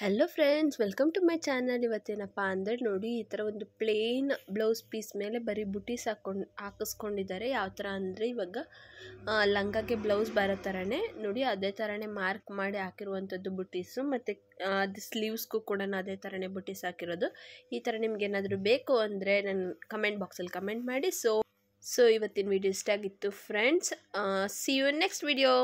hello friends welcome to my channel ಇವತ್ತೇನಪ್ಪ ಅಂದರೆ ನೋಡಿ ಈ ಥರ ಒಂದು ಪ್ಲೇನ್ ಬ್ಲೌಸ್ ಪೀಸ್ ಮೇಲೆ ಬರೀ ಬುಟೀಸ್ ಹಾಕೊಂಡು ಹಾಕಿಸ್ಕೊಂಡಿದ್ದಾರೆ ಯಾವ ಥರ ಅಂದರೆ ಇವಾಗ ಲಂಗಕ್ಕೆ ಬ್ಲೌಸ್ ಬರೋ ಥರನೇ ನೋಡಿ ಅದೇ ಥರನೇ ಮಾರ್ಕ್ ಮಾಡಿ ಹಾಕಿರುವಂಥದ್ದು ಬುಟೀಸು ಮತ್ತು ಅದು ಸ್ಲೀವ್ಸ್ಗೂ ಕೂಡ ಅದೇ ಥರನೇ ಬುಟೀಸ್ ಹಾಕಿರೋದು ಈ ಥರ ಏನಾದರೂ ಬೇಕು ಅಂದರೆ ನಾನು ಕಮೆಂಟ್ ಬಾಕ್ಸಲ್ಲಿ ಕಮೆಂಟ್ ಮಾಡಿ ಸೊ ಸೊ ಇವತ್ತಿನ ವಿಡಿಯೋ ಇಷ್ಟ ಆಗಿತ್ತು friends see you next video